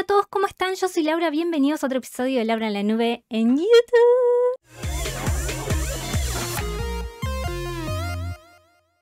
Hola a todos, ¿cómo están? Yo soy Laura, bienvenidos a otro episodio de Laura en la Nube en YouTube.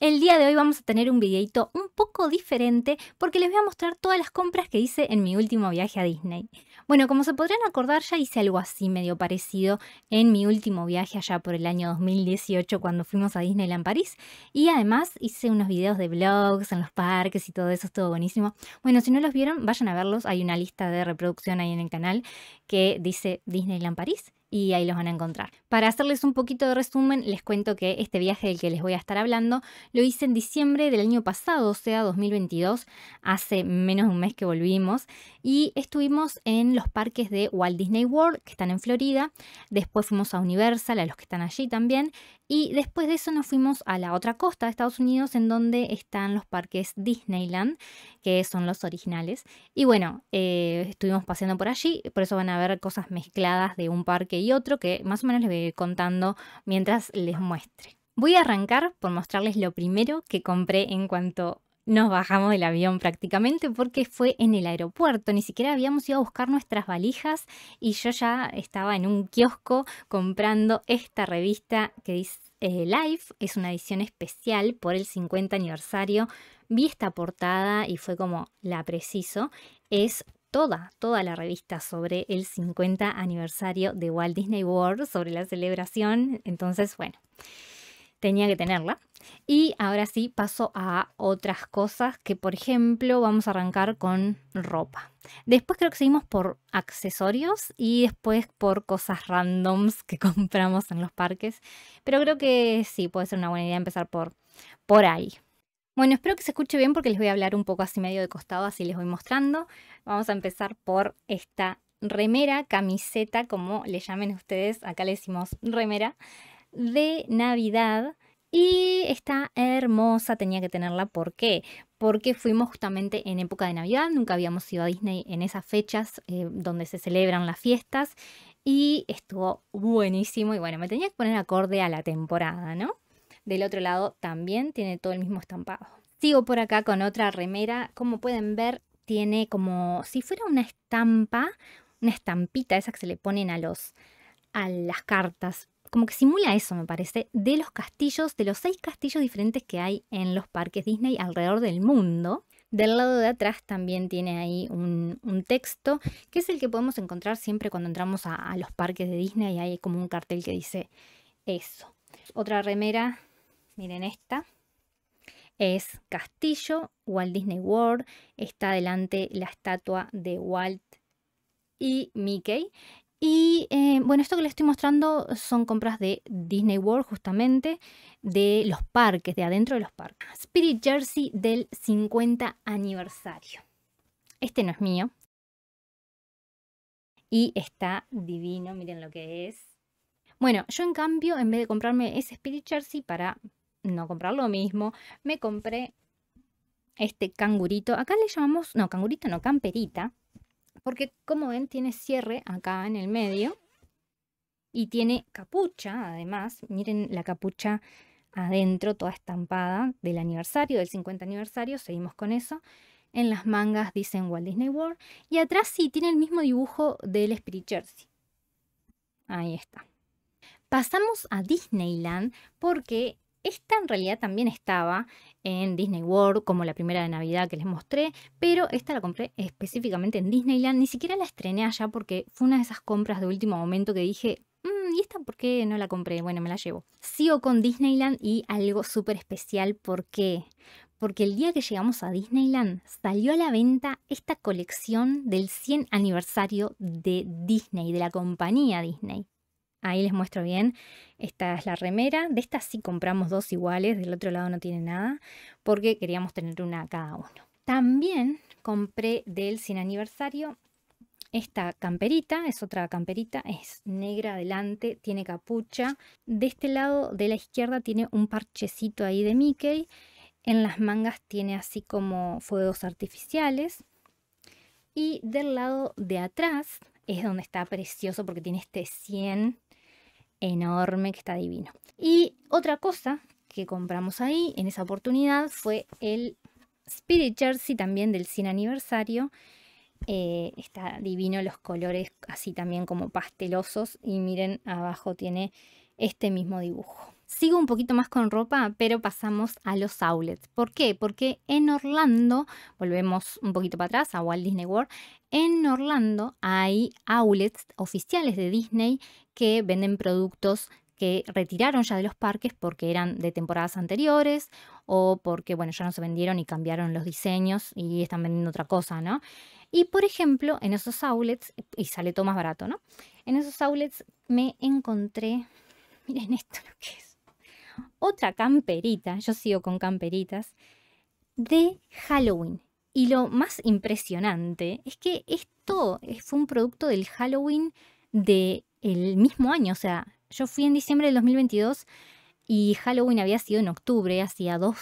El día de hoy vamos a tener un videito un poco diferente porque les voy a mostrar todas las compras que hice en mi último viaje a Disney. Bueno, como se podrían acordar, ya hice algo así medio parecido en mi último viaje allá por el año 2018 cuando fuimos a Disneyland París. Y además hice unos videos de vlogs en los parques y todo eso, estuvo buenísimo. Bueno, si no los vieron, vayan a verlos. Hay una lista de reproducción ahí en el canal que dice Disneyland París y ahí los van a encontrar. Para hacerles un poquito de resumen, les cuento que este viaje del que les voy a estar hablando lo hice en diciembre del año pasado, o sea, 2022, hace menos de un mes que volvimos, y estuvimos en los parques de Walt Disney World, que están en Florida, después fuimos a Universal, a los que están allí también, y después de eso nos fuimos a la otra costa de Estados Unidos, en donde están los parques Disneyland, que son los originales. Y bueno, eh, estuvimos paseando por allí, por eso van a ver cosas mezcladas de un parque y otro, que más o menos les voy a ir contando mientras les muestre. Voy a arrancar por mostrarles lo primero que compré en cuanto nos bajamos del avión prácticamente porque fue en el aeropuerto, ni siquiera habíamos ido a buscar nuestras valijas y yo ya estaba en un kiosco comprando esta revista que dice eh, Life, es una edición especial por el 50 aniversario. Vi esta portada y fue como la preciso. Es toda, toda la revista sobre el 50 aniversario de Walt Disney World, sobre la celebración. Entonces, bueno, tenía que tenerla. Y ahora sí paso a otras cosas que, por ejemplo, vamos a arrancar con ropa. Después creo que seguimos por accesorios y después por cosas randoms que compramos en los parques. Pero creo que sí, puede ser una buena idea empezar por, por ahí. Bueno, espero que se escuche bien porque les voy a hablar un poco así medio de costado, así les voy mostrando. Vamos a empezar por esta remera, camiseta, como le llamen ustedes, acá le decimos remera, de Navidad y está hermosa, tenía que tenerla. ¿Por qué? Porque fuimos justamente en época de Navidad, nunca habíamos ido a Disney en esas fechas eh, donde se celebran las fiestas. Y estuvo buenísimo y bueno, me tenía que poner acorde a la temporada, ¿no? Del otro lado también tiene todo el mismo estampado. Sigo por acá con otra remera. Como pueden ver, tiene como si fuera una estampa, una estampita, esa que se le ponen a los a las cartas como que simula eso, me parece, de los castillos, de los seis castillos diferentes que hay en los parques Disney alrededor del mundo. Del lado de atrás también tiene ahí un, texto, que es el que podemos encontrar siempre cuando entramos a, a los parques de Disney, y hay como un cartel que dice eso. Otra remera, miren esta, es Castillo, Walt Disney World, está delante la estatua de Walt y Mickey y eh, bueno, esto que les estoy mostrando son compras de Disney World, justamente, de los parques, de adentro de los parques. Spirit Jersey del 50 aniversario. Este no es mío. Y está divino, miren lo que es. Bueno, yo en cambio, en vez de comprarme ese Spirit Jersey para no comprar lo mismo, me compré este cangurito. Acá le llamamos, no, cangurito no, camperita porque como ven tiene cierre acá en el medio y tiene capucha además, miren la capucha adentro toda estampada del aniversario, del 50 aniversario, seguimos con eso. En las mangas dicen Walt Disney World y atrás sí tiene el mismo dibujo del Spirit Jersey. Ahí está. Pasamos a Disneyland porque esta en realidad también estaba en Disney World, como la primera de Navidad que les mostré, pero esta la compré específicamente en Disneyland. Ni siquiera la estrené allá porque fue una de esas compras de último momento que dije, mm, ¿y esta por qué no la compré? Bueno, me la llevo. Sigo con Disneyland y algo súper especial, ¿por qué? Porque el día que llegamos a Disneyland salió a la venta esta colección del 100 aniversario de Disney, de la compañía Disney. Ahí les muestro bien. Esta es la remera. De esta sí compramos dos iguales, del otro lado no tiene nada, porque queríamos tener una cada uno. También compré del 100 aniversario esta camperita, es otra camperita, es negra adelante, tiene capucha. De este lado de la izquierda tiene un parchecito ahí de Mickey. En las mangas tiene así como fuegos artificiales. Y del lado de atrás es donde está precioso porque tiene este 100 enorme que está divino. Y otra cosa que compramos ahí en esa oportunidad fue el Spirit Jersey también del 100 aniversario. Eh, está divino los colores así también como pastelosos y miren abajo tiene este mismo dibujo. Sigo un poquito más con ropa, pero pasamos a los outlets. ¿Por qué? Porque en Orlando, volvemos un poquito para atrás a Walt Disney World, en Orlando hay outlets oficiales de Disney que venden productos que retiraron ya de los parques porque eran de temporadas anteriores o porque, bueno, ya no se vendieron y cambiaron los diseños y están vendiendo otra cosa, ¿no? Y, por ejemplo, en esos outlets, y sale todo más barato, ¿no? En esos outlets me encontré, miren esto lo que es otra camperita, yo sigo con camperitas, de Halloween. Y lo más impresionante es que esto fue un producto del Halloween del mismo año. O sea, yo fui en diciembre del 2022 y Halloween había sido en octubre, hacía dos,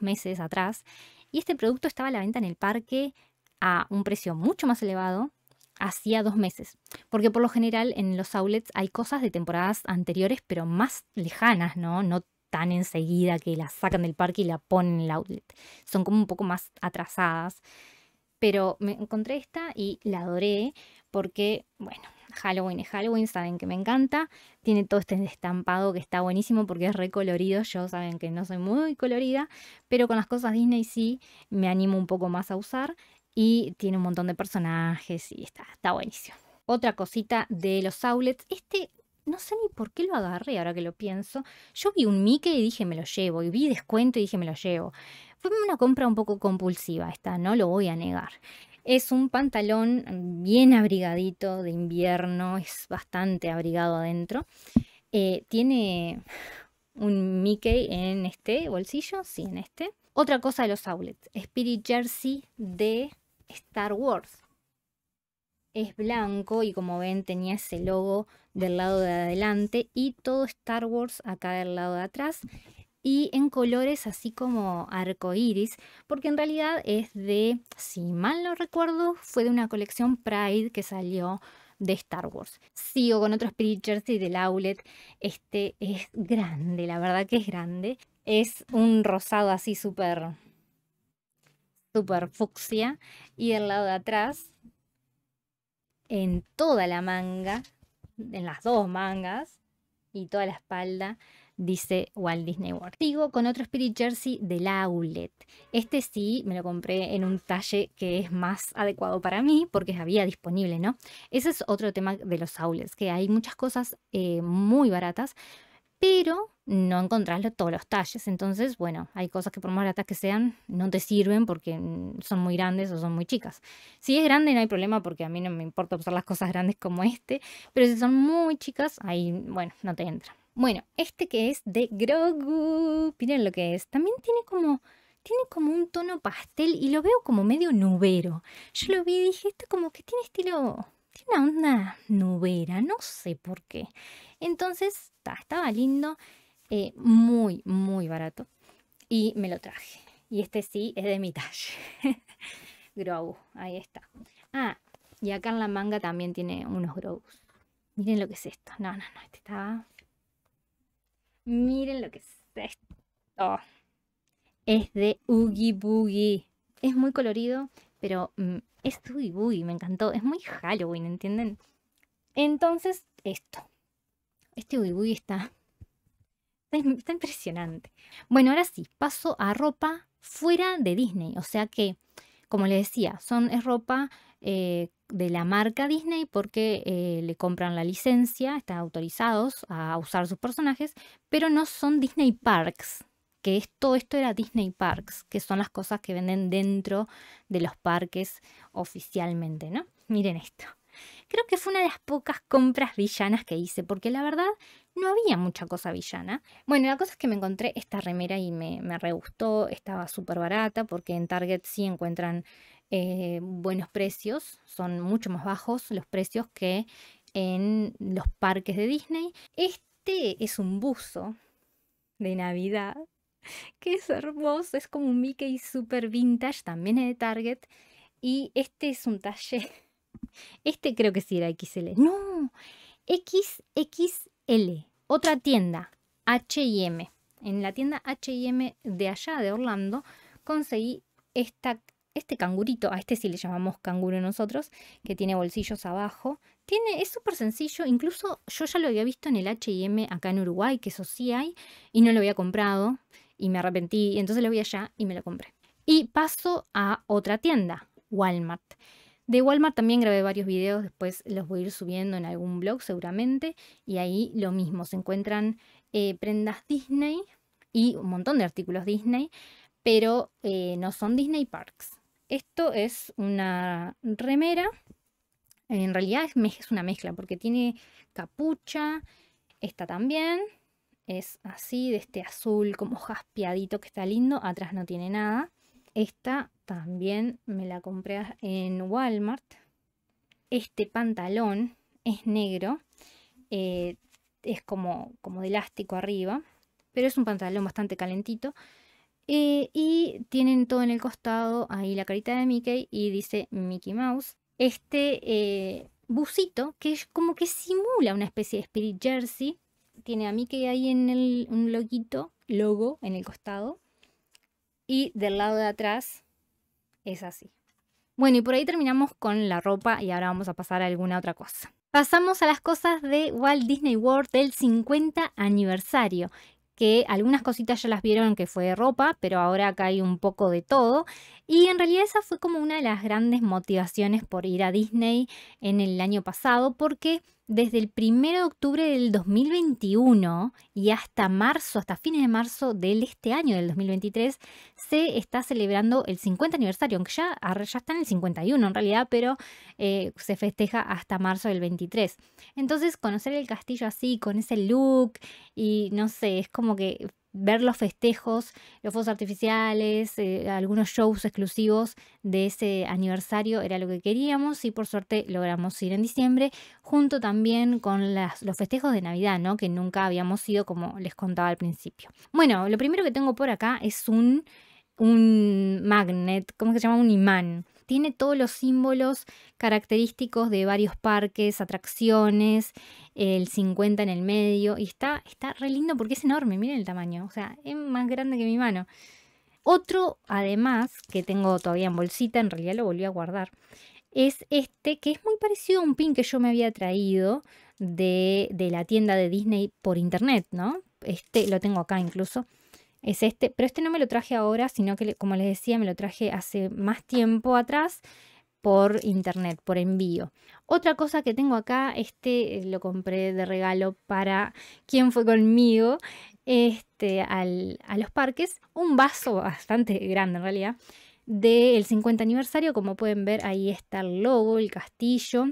meses atrás. Y este producto estaba a la venta en el parque a un precio mucho más elevado, hacía dos meses. Porque por lo general en los outlets hay cosas de temporadas anteriores, pero más lejanas, ¿no? no tan enseguida que la sacan del parque y la ponen en el outlet. Son como un poco más atrasadas. Pero me encontré esta y la adoré porque, bueno, Halloween es Halloween, saben que me encanta. Tiene todo este estampado que está buenísimo porque es recolorido. Yo saben que no soy muy colorida, pero con las cosas Disney sí me animo un poco más a usar. Y tiene un montón de personajes y está, está buenísimo. Otra cosita de los outlets. Este no sé ni por qué lo agarré ahora que lo pienso. Yo vi un Mickey y dije me lo llevo, y vi descuento y dije me lo llevo. Fue una compra un poco compulsiva esta, no lo voy a negar. Es un pantalón bien abrigadito de invierno, es bastante abrigado adentro. Eh, tiene un Mickey en este bolsillo, sí, en este. Otra cosa de los outlets, Spirit Jersey de Star Wars. Es blanco y como ven tenía ese logo del lado de adelante y todo Star Wars acá del lado de atrás y en colores así como arco iris, porque en realidad es de, si mal no recuerdo, fue de una colección Pride que salió de Star Wars. Sigo con otro Spirit Jersey del Outlet. Este es grande, la verdad que es grande. Es un rosado así súper, súper fucsia. Y del lado de atrás, en toda la manga, en las dos mangas y toda la espalda dice Walt Disney World. Sigo con otro Spirit Jersey del Outlet. Este sí me lo compré en un talle que es más adecuado para mí porque había disponible, ¿no? Ese es otro tema de los outlets, que hay muchas cosas eh, muy baratas, pero no encontrás todos los talles. Entonces, bueno, hay cosas que por más baratas que sean, no te sirven porque mm, son muy grandes o son muy chicas. Si es grande no hay problema porque a mí no me importa usar las cosas grandes como este, pero si son muy chicas, ahí, bueno, no te entra. Bueno, este que es de Grogu, miren lo que es. También tiene como tiene como un tono pastel y lo veo como medio nubero. Yo lo vi y dije, esto como que tiene estilo tiene una nubera, no sé por qué. Entonces, estaba lindo, eh, muy, muy barato. Y me lo traje. Y este sí es de mi talle. grow, ahí está. Ah, y acá en la manga también tiene unos grows. Miren lo que es esto. No, no, no, este estaba Miren lo que es esto. Es de Oogie Boogie. Es muy colorido, pero mm, este muy me encantó. Es muy Halloween, ¿entienden? Entonces, esto. Este muy Boogie está, está, impresionante. Bueno, ahora sí, paso a ropa fuera de Disney. O sea que, como les decía, son, es ropa eh, de la marca Disney porque eh, le compran la licencia, están autorizados a usar sus personajes, pero no son Disney Parks que todo esto era Disney Parks, que son las cosas que venden dentro de los parques oficialmente, ¿no? Miren esto. Creo que fue una de las pocas compras villanas que hice, porque la verdad no había mucha cosa villana. Bueno, la cosa es que me encontré esta remera y me, me re gustó, estaba súper barata, porque en Target sí encuentran eh, buenos precios, son mucho más bajos los precios que en los parques de Disney. Este es un buzo de Navidad que es hermoso, es como un Mickey super vintage, también es de Target. Y este es un talle, este creo que sí era XL, no, XXL, otra tienda, HM. En la tienda HM de allá de Orlando conseguí este cangurito, a este sí le llamamos canguro nosotros, que tiene bolsillos abajo. Tiene, es súper sencillo, incluso yo ya lo había visto en el HM acá en Uruguay, que eso sí hay, y no lo había comprado y me arrepentí y entonces lo vi allá y me lo compré. Y paso a otra tienda, Walmart. De Walmart también grabé varios videos, después los voy a ir subiendo en algún blog seguramente y ahí lo mismo, se encuentran eh, prendas Disney y un montón de artículos Disney, pero eh, no son Disney Parks. Esto es una remera, en realidad es, es una mezcla porque tiene capucha, esta también, es así, de este azul como jaspeadito que está lindo, atrás no tiene nada. Esta también me la compré en Walmart. Este pantalón es negro, eh, es como, como de elástico arriba, pero es un pantalón bastante calentito. Eh, y tienen todo en el costado, ahí la carita de Mickey y dice Mickey Mouse. Este eh, busito que es como que simula una especie de Spirit Jersey, tiene a Mickey ahí en el, un loquito logo en el costado. Y del lado de atrás es así. Bueno, y por ahí terminamos con la ropa y ahora vamos a pasar a alguna otra cosa. Pasamos a las cosas de Walt Disney World del 50 aniversario, que algunas cositas ya las vieron que fue de ropa, pero ahora acá hay un poco de todo. Y en realidad esa fue como una de las grandes motivaciones por ir a Disney en el año pasado, porque desde el 1 de octubre del 2021 y hasta marzo, hasta fines de marzo del este año del 2023, se está celebrando el 50 aniversario, aunque ya, ya está en el 51 en realidad, pero eh, se festeja hasta marzo del 23. Entonces, conocer el castillo así, con ese look, y no sé, es como que ver los festejos, los fuegos artificiales, eh, algunos shows exclusivos de ese aniversario era lo que queríamos y por suerte logramos ir en diciembre, junto también con los festejos de Navidad, ¿no? que nunca habíamos ido como les contaba al principio. Bueno, lo primero que tengo por acá es un, un magnet, ¿cómo se llama? Un imán. Tiene todos los símbolos característicos de varios parques, atracciones, el 50 en el medio. Y está, está re lindo porque es enorme, miren el tamaño. O sea, es más grande que mi mano. Otro, además, que tengo todavía en bolsita, en realidad lo volví a guardar, es este, que es muy parecido a un pin que yo me había traído de, de la tienda de Disney por internet, ¿no? Este lo tengo acá incluso es este, pero este no me lo traje ahora, sino que como les decía, me lo traje hace más tiempo atrás por internet, por envío. Otra cosa que tengo acá, este eh, lo compré de regalo para quien fue conmigo este, a los parques, un vaso bastante grande en realidad, del 50 aniversario, como pueden ver ahí está el logo, el castillo,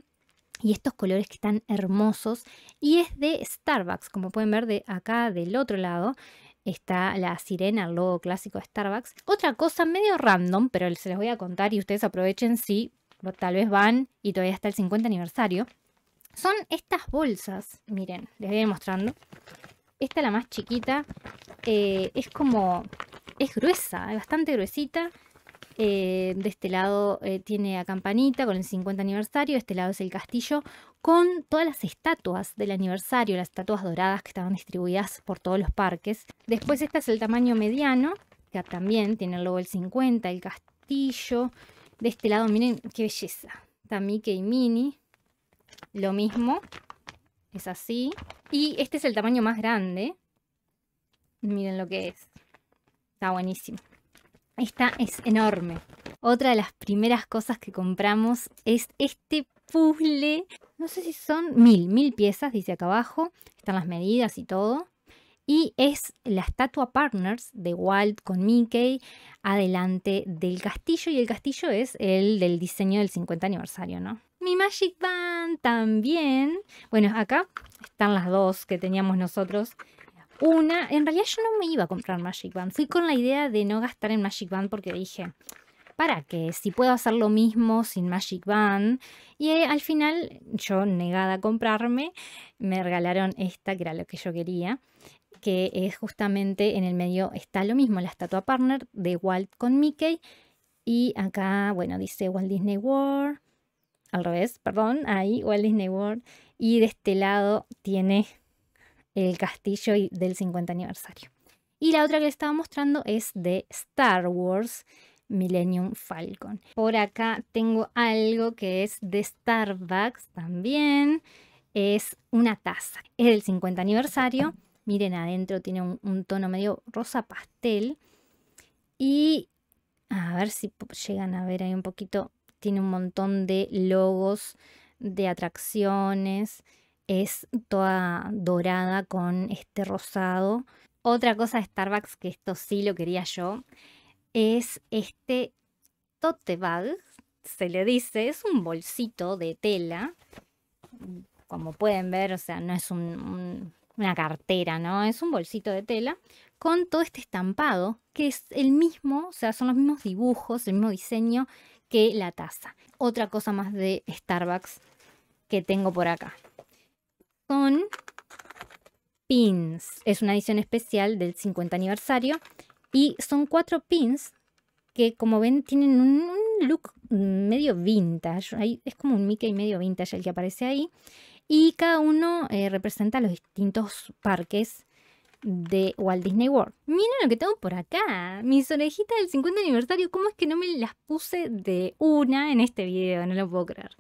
y estos colores que están hermosos. Y es de Starbucks, como pueden ver de acá del otro lado está la sirena, el logo clásico de Starbucks. Otra cosa medio random, pero se les voy a contar y ustedes aprovechen si tal vez van y todavía está el 50 aniversario. Son estas bolsas, miren, les voy a ir mostrando. Esta la más chiquita, eh, es como, es gruesa, es bastante gruesita, eh, de este lado eh, tiene a Campanita con el 50 aniversario, de este lado es el castillo con todas las estatuas del aniversario, las estatuas doradas que estaban distribuidas por todos los parques. Después este es el tamaño mediano, que también tiene luego el 50, el castillo. De este lado, miren qué belleza. Está y Mini, Lo mismo, es así. Y este es el tamaño más grande. Miren lo que es. Está buenísimo. Esta es enorme. Otra de las primeras cosas que compramos es este puzzle. No sé si son mil, mil piezas, dice acá abajo. Están las medidas y todo. Y es la estatua Partners de Walt con Mickey adelante del castillo. Y el castillo es el del diseño del 50 aniversario, ¿no? Mi Magic Band también. Bueno, acá están las dos que teníamos nosotros una. En realidad yo no me iba a comprar Magic Band. Fui con la idea de no gastar en Magic Band porque dije, para que si puedo hacer lo mismo sin Magic Band. Y eh, al final, yo negada a comprarme, me regalaron esta, que era lo que yo quería, que es justamente en el medio está lo mismo, la estatua partner de Walt con Mickey. Y acá, bueno, dice Walt Disney World, al revés, perdón, ahí Walt Disney World. Y de este lado tiene el castillo del 50 aniversario. Y la otra que les estaba mostrando es de Star Wars Millennium Falcon. Por acá tengo algo que es de Starbucks también. Es una taza. Es del 50 aniversario. Miren, adentro tiene un, un tono medio rosa pastel. Y a ver si llegan a ver ahí un poquito. Tiene un montón de logos de atracciones es toda dorada con este rosado. Otra cosa de Starbucks, que esto sí lo quería yo, es este tote bag, se le dice, es un bolsito de tela, como pueden ver, o sea, no es una cartera, ¿no? Es un bolsito de tela con todo este estampado, que es el mismo, o sea, son los mismos dibujos, el mismo diseño que la taza. Otra cosa más de Starbucks que tengo por acá. Son pins. Es una edición especial del 50 aniversario y son cuatro pins que como ven tienen un, look medio vintage. Ahí es como un Mickey medio vintage el que aparece ahí. Y cada uno eh, representa los distintos parques de Walt Disney World. Miren lo que tengo por acá. Mis orejitas del 50 aniversario. ¿Cómo es que no me las puse de una en este video? No lo puedo creer.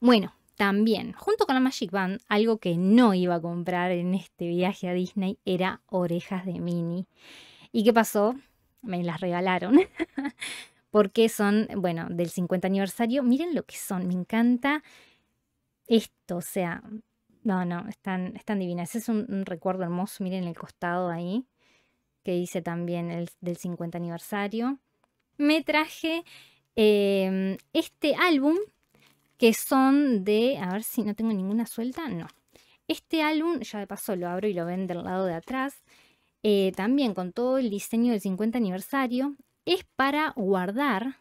Bueno, también, junto con la Magic Band, algo que no iba a comprar en este viaje a Disney era orejas de Mini. ¿Y qué pasó? Me las regalaron. Porque son, bueno, del 50 aniversario. Miren lo que son, me encanta esto, o sea, no, no, están, están divinas. es un, recuerdo hermoso, miren el costado ahí, que dice también del 50 aniversario. Me traje eh, este álbum que son de, a ver si no tengo ninguna suelta, no. Este álbum, ya de paso lo abro y lo ven del lado de atrás, eh, también con todo el diseño del 50 aniversario, es para guardar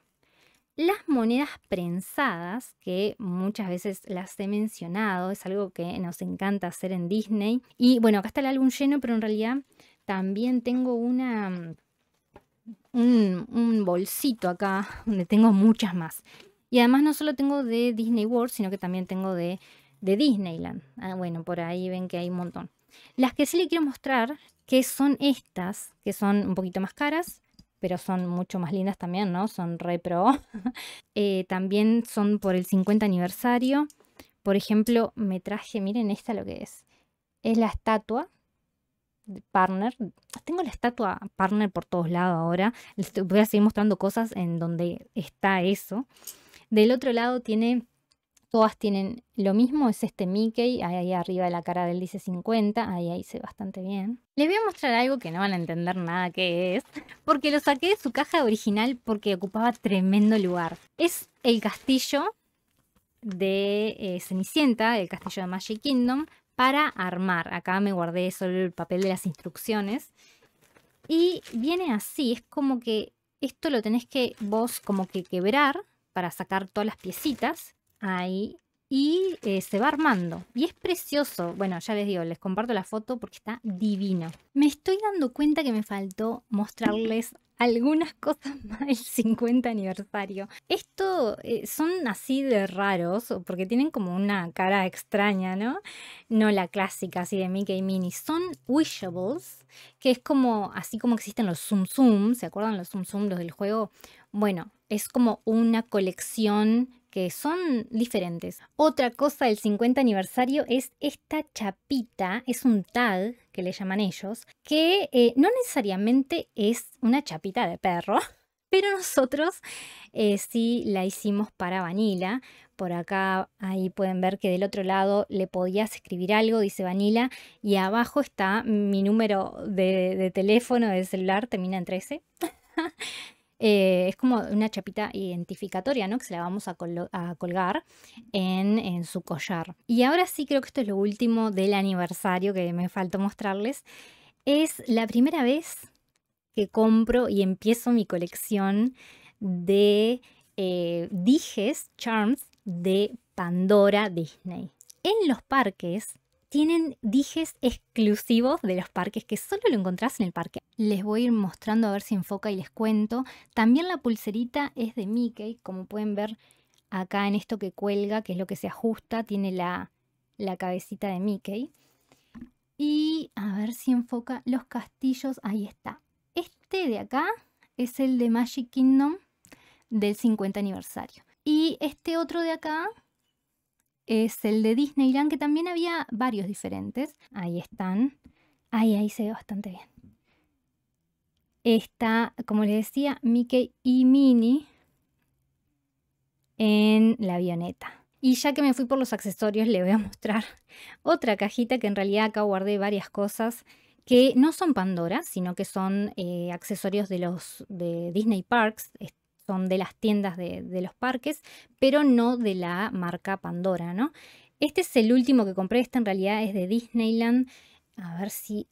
las monedas prensadas, que muchas veces las he mencionado, es algo que nos encanta hacer en Disney. Y bueno, acá está el álbum lleno, pero en realidad también tengo una... Mm, un bolsito acá donde tengo muchas más y además no solo tengo de Disney World, sino que también tengo de, Disneyland. Ah, bueno, por ahí ven que hay un montón. Las que sí le quiero mostrar, que son estas, que son un poquito más caras, pero son mucho más lindas también, ¿no? Son repro eh, también son por el 50 aniversario. Por ejemplo, me traje, miren esta lo que es. Es la estatua de Partner. Tengo la estatua Partner por todos lados ahora. Les voy a seguir mostrando cosas en donde está eso. Del otro lado tiene, todas tienen lo mismo, es este Mickey, ahí, arriba de la cara del dice 50, ahí ahí se bastante bien. Les voy a mostrar algo que no van a entender nada qué es, porque lo saqué de su caja original porque ocupaba tremendo lugar. Es el castillo de eh, Cenicienta, el castillo de Magic Kingdom, para armar. Acá me guardé solo el papel de las instrucciones. Y viene así, es como que esto lo tenés que vos como que quebrar para sacar todas las piecitas. Ahí. Y eh, se va armando. Y es precioso. Bueno, ya les digo, les comparto la foto porque está divino. Me estoy dando cuenta que me faltó mostrarles algunas cosas más del 50 aniversario. Esto eh, son así de raros, porque tienen como una cara extraña, ¿no? No la clásica así de Mickey y Minnie. Son wishables, que es como, así como existen los Zoom Zoom, ¿se acuerdan los Zoom Zoom, los del juego? Bueno, es como una colección que son diferentes. Otra cosa del 50 aniversario es esta chapita, es un tag que le llaman ellos, que eh, no necesariamente es una chapita de perro, pero nosotros eh, sí la hicimos para Vanilla. Por acá ahí pueden ver que del otro lado le podías escribir algo, dice Vanila, y abajo está mi número de, de teléfono, de celular, termina en 13. Eh, es como una chapita identificatoria, ¿no? Que se la vamos a, colgar en, su collar. Y ahora sí creo que esto es lo último del aniversario que me faltó mostrarles. Es la primera vez que compro y empiezo mi colección de eh, dijes, charms de Pandora Disney. En los parques tienen dijes exclusivos de los parques que solo lo encontrás en el parque les voy a ir mostrando a ver si enfoca y les cuento. También la pulserita es de Mickey, como pueden ver acá en esto que cuelga, que es lo que se ajusta, tiene la, la cabecita de Mickey. Y a ver si enfoca los castillos, ahí está. Este de acá es el de Magic Kingdom del 50 aniversario. Y este otro de acá es el de Disneyland, que también había varios diferentes. Ahí están. Ahí, ahí se ve bastante bien está, como les decía, Mickey y Minnie en la avioneta. Y ya que me fui por los accesorios, le voy a mostrar otra cajita que en realidad acá guardé varias cosas que no son Pandora, sino que son eh, accesorios de los de Disney Parks, son de las tiendas de, de, los parques, pero no de la marca Pandora, ¿no? Este es el último que compré, este en realidad es de Disneyland. A ver si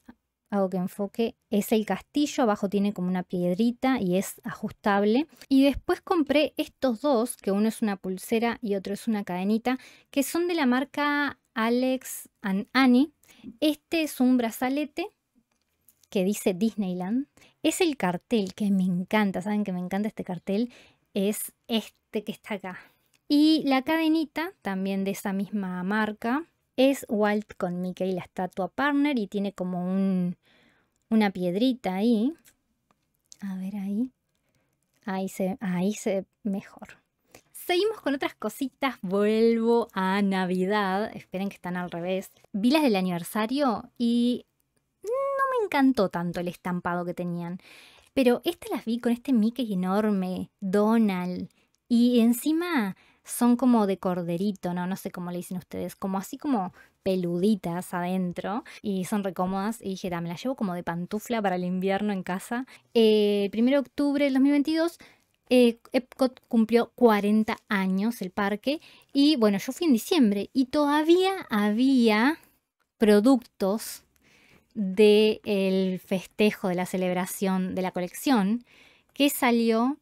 hago que enfoque, es el castillo, abajo tiene como una piedrita y es ajustable. Y después compré estos dos, que uno es una pulsera y otro es una cadenita, que son de la marca Alex and Annie. Este es un brazalete que dice Disneyland. Es el cartel que me encanta, saben que me encanta este cartel, es este que está acá. Y la cadenita, también de esa misma marca, es Walt con Mickey, la estatua partner, y tiene como un, una piedrita ahí. A ver ahí. Ahí se, ahí se ve mejor. Seguimos con otras cositas. Vuelvo a Navidad. Esperen que están al revés. Vi las del aniversario y no me encantó tanto el estampado que tenían. Pero estas las vi con este Mickey enorme, Donald. Y encima son como de corderito, ¿no? No sé cómo le dicen ustedes, como así como peluditas adentro y son recómodas. Y dije, me las llevo como de pantufla para el invierno en casa. Eh, el 1 de octubre del 2022 eh, Epcot cumplió 40 años el parque y bueno, yo fui en diciembre y todavía había productos del festejo, de la celebración de la colección que salió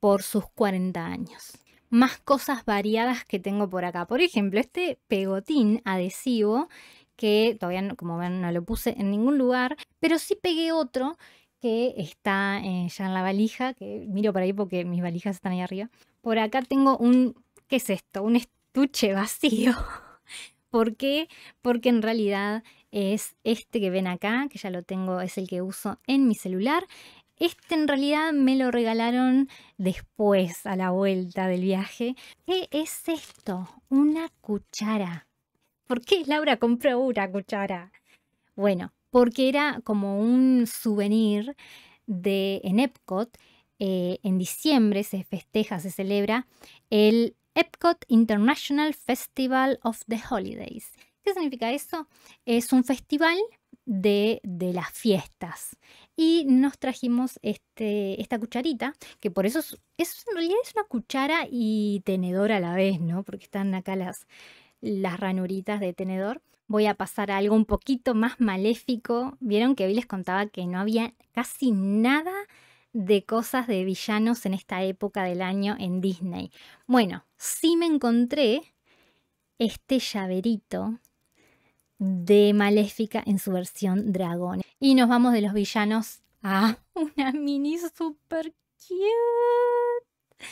por sus 40 años más cosas variadas que tengo por acá. Por ejemplo, este pegotín adhesivo que todavía, como ven, no lo puse en ningún lugar, pero sí pegué otro que está eh, ya en la valija, que miro por ahí porque mis valijas están ahí arriba. Por acá tengo un, ¿qué es esto? Un estuche vacío. ¿Por qué? Porque en realidad es este que ven acá, que ya lo tengo, es el que uso en mi celular. Este en realidad me lo regalaron después, a la vuelta del viaje. ¿Qué es esto? Una cuchara. ¿Por qué Laura compró una cuchara? Bueno, porque era como un souvenir de en Epcot. Eh, en diciembre se festeja, se celebra el Epcot International Festival of the Holidays. ¿Qué significa eso? Es un festival de, de las fiestas y nos trajimos este, esta cucharita, que por eso es, es, en realidad es una cuchara y tenedor a la vez, ¿no? Porque están acá las, las ranuritas de tenedor. Voy a pasar a algo un poquito más maléfico. Vieron que hoy les contaba que no había casi nada de cosas de villanos en esta época del año en Disney. Bueno, sí me encontré este llaverito de Maléfica en su versión dragón. Y nos vamos de los villanos a una mini super cute.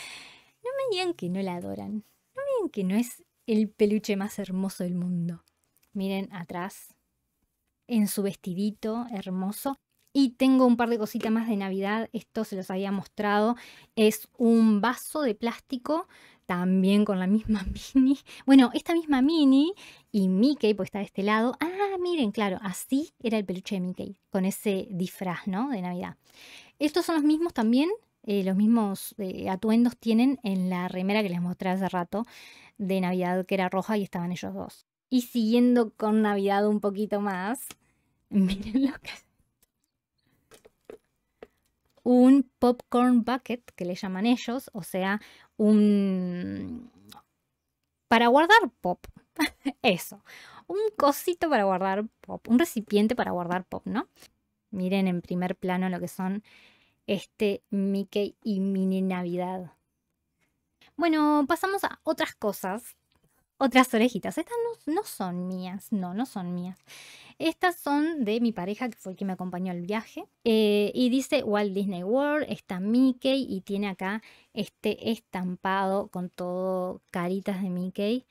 No me digan que no la adoran. No me digan que no es el peluche más hermoso del mundo. Miren atrás, en su vestidito hermoso. Y tengo un par de cositas más de Navidad. Esto se los había mostrado. Es un vaso de plástico también con la misma Mini. Bueno, esta misma Mini y Mickey, pues está de este lado. Ah, miren, claro, así era el peluche de Mickey, con ese disfraz, ¿no? De Navidad. Estos son los mismos también, eh, los mismos eh, atuendos tienen en la remera que les mostré hace rato de Navidad, que era roja y estaban ellos dos. Y siguiendo con Navidad un poquito más, miren lo que un popcorn bucket, que le llaman ellos, o sea, un... para guardar pop. Eso, un cosito para guardar pop, un recipiente para guardar pop, ¿no? Miren en primer plano lo que son este Mickey y Mini Navidad. Bueno, pasamos a otras cosas otras orejitas. Estas no, son mías, no, no son mías. Estas son de mi pareja, que fue quien me acompañó al viaje. Eh, y dice Walt Disney World, está Mickey y tiene acá este estampado con todo caritas de Mickey,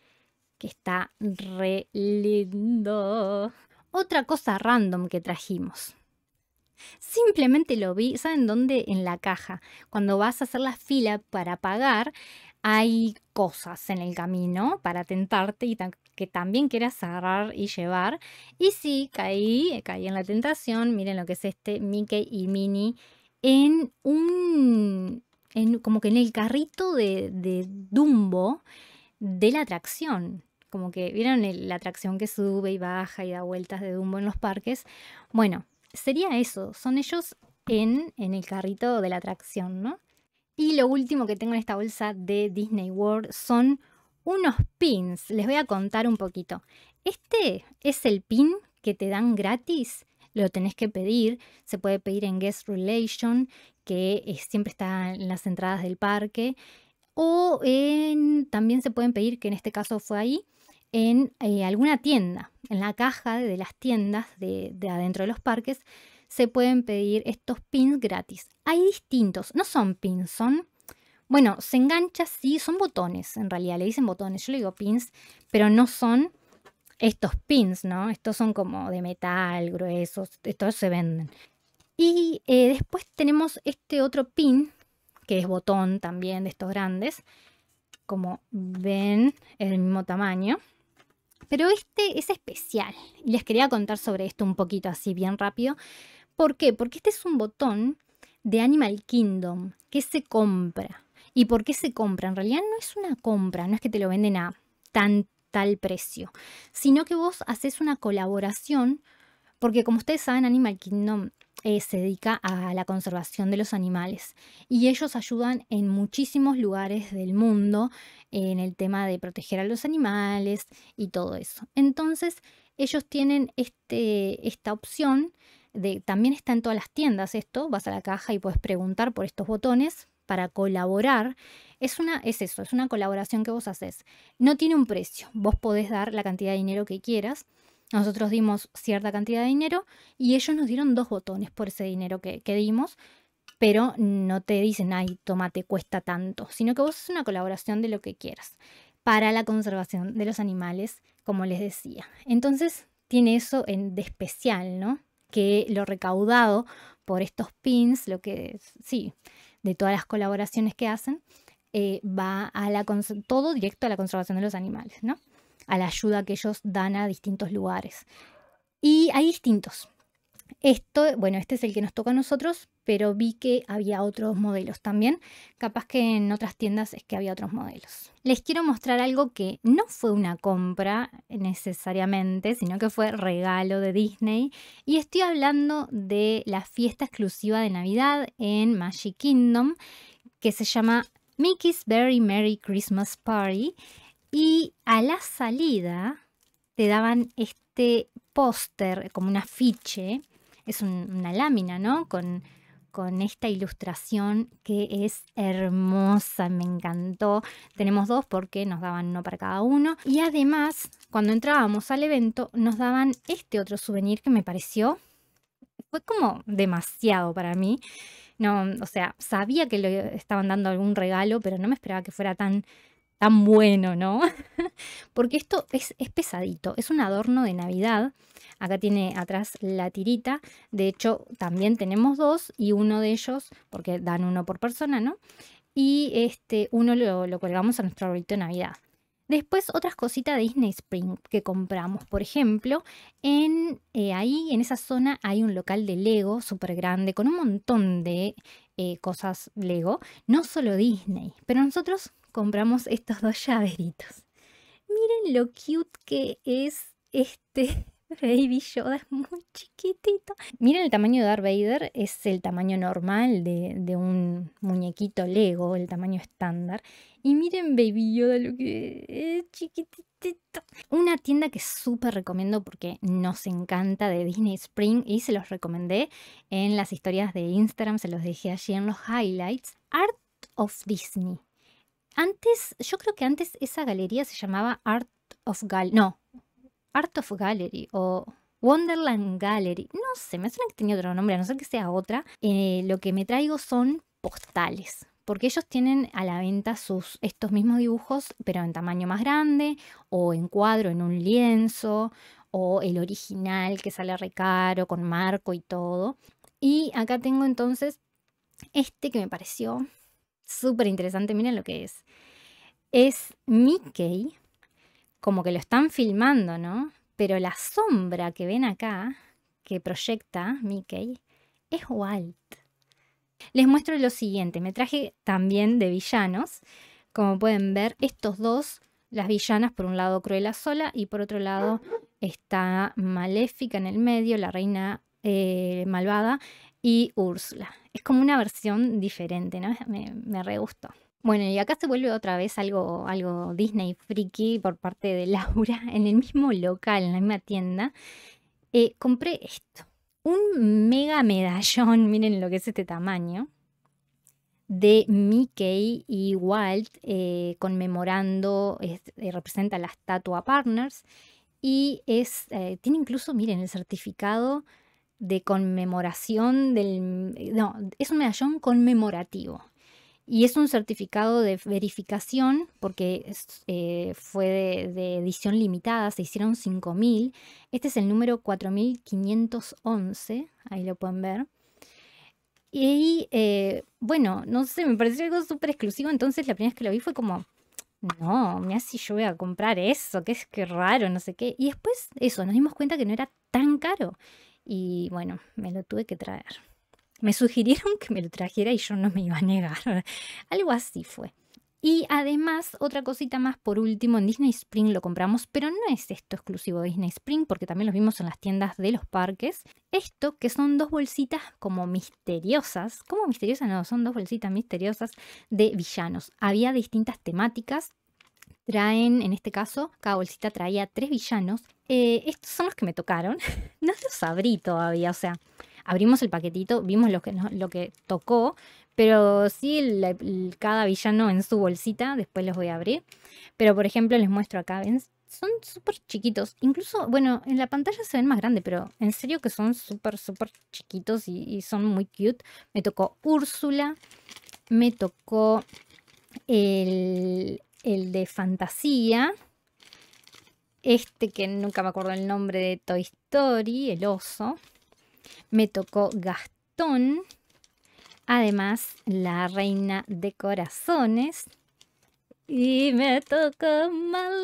que está re lindo. Otra cosa random que trajimos. Simplemente lo vi, ¿saben dónde? En la caja. Cuando vas a hacer la fila para pagar, hay cosas en el camino para tentarte y que también quieras agarrar y llevar. Y sí, caí, caí en la tentación. Miren lo que es este Mickey y Minnie en un, como que en el carrito de, Dumbo de la atracción como que vieron la atracción que sube y baja y da vueltas de Dumbo en los parques. Bueno, sería eso, son ellos en, en el carrito de la atracción, ¿no? Y lo último que tengo en esta bolsa de Disney World son unos pins. Les voy a contar un poquito. Este es el pin que te dan gratis. Lo tenés que pedir. Se puede pedir en Guest Relation, que eh, siempre está en las entradas del parque. O también se pueden pedir, que en este caso fue ahí, en eh, alguna tienda, en la caja de, las tiendas de adentro de los parques se pueden pedir estos pins gratis. Hay distintos, no son pins, son... Bueno, se engancha, sí, son botones, en realidad le dicen botones, yo le digo pins, pero no son estos pins, ¿no? Estos son como de metal, gruesos, estos se venden. Y eh, después tenemos este otro pin, que es botón también de estos grandes, como ven, es del mismo tamaño. Pero este es especial. Les quería contar sobre esto un poquito así bien rápido. ¿Por qué? Porque este es un botón de Animal Kingdom que se compra. ¿Y por qué se compra? En realidad no es una compra, no es que te lo venden a tan tal precio, sino que vos haces una colaboración, porque como ustedes saben, Animal Kingdom eh, se dedica a la conservación de los animales y ellos ayudan en muchísimos lugares del mundo en el tema de proteger a los animales y todo eso. Entonces, ellos tienen este, esta opción también está en todas las tiendas esto, vas a la caja y puedes preguntar por estos botones para colaborar. Es, una, es eso, es una colaboración que vos haces. No tiene un precio, vos podés dar la cantidad de dinero que quieras. Nosotros dimos cierta cantidad de dinero y ellos nos dieron dos botones por ese dinero que, dimos, pero no te dicen, ay, toma, te cuesta tanto, sino que vos es una colaboración de lo que quieras para la conservación de los animales, como les decía. Entonces, tiene eso en, de especial, ¿no? que lo recaudado por estos pins, lo que sí, de todas las colaboraciones que hacen, eh, va a la todo directo a la conservación de los animales, ¿no? A la ayuda que ellos dan a distintos lugares. Y hay distintos, esto, bueno, este es el que nos toca a nosotros, pero vi que había otros modelos también. Capaz que en otras tiendas es que había otros modelos. Les quiero mostrar algo que no fue una compra necesariamente, sino que fue regalo de Disney. Y estoy hablando de la fiesta exclusiva de Navidad en Magic Kingdom, que se llama Mickey's Very Merry Christmas Party. Y a la salida te daban este póster, como un afiche, es una lámina, ¿no? Con, con esta ilustración que es hermosa, me encantó. Tenemos dos porque nos daban uno para cada uno. Y además, cuando entrábamos al evento, nos daban este otro souvenir que me pareció, fue como demasiado para mí. No, o sea, sabía que le estaban dando algún regalo, pero no me esperaba que fuera tan tan bueno, ¿no? Porque esto es, pesadito, es un adorno de Navidad. Acá tiene atrás la tirita, de hecho también tenemos dos y uno de ellos, porque dan uno por persona, ¿no? Y este, uno lo, colgamos a nuestro arbolito de Navidad. Después otras cositas de Disney Spring que compramos. Por ejemplo, en, eh, ahí en esa zona hay un local de Lego súper grande con un montón de eh, cosas Lego. No solo Disney, pero nosotros compramos estos dos llaveritos. Miren lo cute que es este Baby Yoda, es muy chiquitito. Miren el tamaño de Darth Vader, es el tamaño normal de, de un muñequito Lego, el tamaño estándar. Y miren Baby Yoda lo que es chiquitito. Una tienda que súper recomiendo porque nos encanta de Disney Spring y se los recomendé en las historias de Instagram, se los dejé allí en los highlights. Art of Disney. Antes, yo creo que antes esa galería se llamaba Art of Gallery, no, Art of Gallery o Wonderland Gallery, no sé, me suena que tenía otro nombre, a no ser que sea otra. Eh, lo que me traigo son postales, porque ellos tienen a la venta sus, estos mismos dibujos, pero en tamaño más grande, o en cuadro, en un lienzo, o el original que sale recaro, con marco y todo. Y acá tengo entonces este que me pareció súper interesante, miren lo que es. Es Mickey, como que lo están filmando, ¿no? Pero la sombra que ven acá, que proyecta Mickey, es Walt. Les muestro lo siguiente, me traje también de villanos. Como pueden ver, estos dos, las villanas, por un lado Cruella sola y por otro lado está Maléfica en el medio, la reina eh, malvada, y Úrsula. Es como una versión diferente, ¿no? Me, me re gustó. Bueno, y acá se vuelve otra vez algo, algo Disney friki por parte de Laura en el mismo local, en la misma tienda. Eh, compré esto, un mega medallón, miren lo que es este tamaño, de Mickey y Walt eh, conmemorando, eh, representa la estatua Partners y es, tiene incluso, miren, el certificado de conmemoración del... No, es un medallón conmemorativo. Y es un certificado de verificación porque eh, fue de, edición limitada, se hicieron 5.000. Este es el número 4.511, ahí lo pueden ver. Y eh, bueno, no sé, me pareció algo súper exclusivo, entonces la primera vez que lo vi fue como, no, mira si yo voy a comprar eso, que es que raro, no sé qué. Y después, eso, nos dimos cuenta que no era tan caro. Y bueno, me lo tuve que traer. Me sugirieron que me lo trajera y yo no me iba a negar. Algo así fue. Y además, otra cosita más, por último, en Disney Spring lo compramos, pero no es esto exclusivo de Disney Spring, porque también los vimos en las tiendas de los parques. Esto, que son dos bolsitas como misteriosas, como misteriosas no, son dos bolsitas misteriosas de villanos. Había distintas temáticas, traen, en este caso, cada bolsita traía tres villanos. Eh, estos son los que me tocaron. no los abrí todavía, o sea, abrimos el paquetito, vimos lo que, lo que tocó, pero sí cada villano en su bolsita, después los voy a abrir. Pero por ejemplo, les muestro acá, ¿ven? Son súper chiquitos. Incluso, bueno, en la pantalla se ven más grandes, pero en serio que son súper, súper chiquitos y son muy cute. Me tocó Úrsula, me tocó el, el de fantasía, este que nunca me acuerdo el nombre de Toy Story, el oso, me tocó Gastón, además la reina de corazones, y me tocó maléfica.